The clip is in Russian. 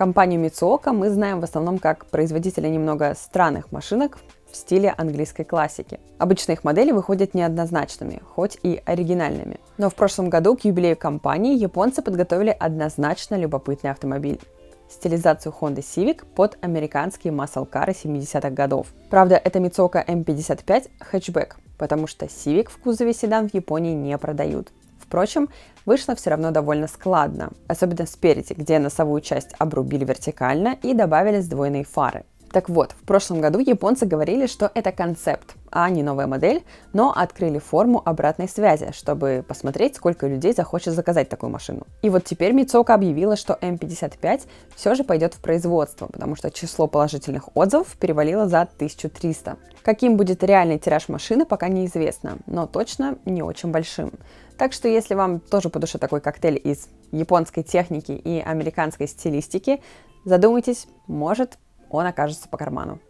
Компанию Mitsuoka мы знаем в основном как производителя немного странных машинок в стиле английской классики. Обычно их модели выходят неоднозначными, хоть и оригинальными. Но в прошлом году к юбилею компании японцы подготовили однозначно любопытный автомобиль стилизацию Honda Civic под американские масл-кары 70-х годов. Правда, это Mitsuoka M55 хэтчбэк, потому что Civic в кузове седан в Японии не продают. Впрочем, вышло все равно довольно складно, особенно спереди, где носовую часть обрубили вертикально и добавили сдвоенные фары. Так вот, в прошлом году японцы говорили, что это концепт, а не новая модель, но открыли форму обратной связи, чтобы посмотреть, сколько людей захочет заказать такую машину. И вот теперь Мицока объявила, что М55 все же пойдет в производство, потому что число положительных отзывов перевалило за 1300. Каким будет реальный тираж машины, пока неизвестно, но точно не очень большим. Так что если вам тоже по душе такой коктейль из японской техники и американской стилистики, задумайтесь, может, он окажется по карману.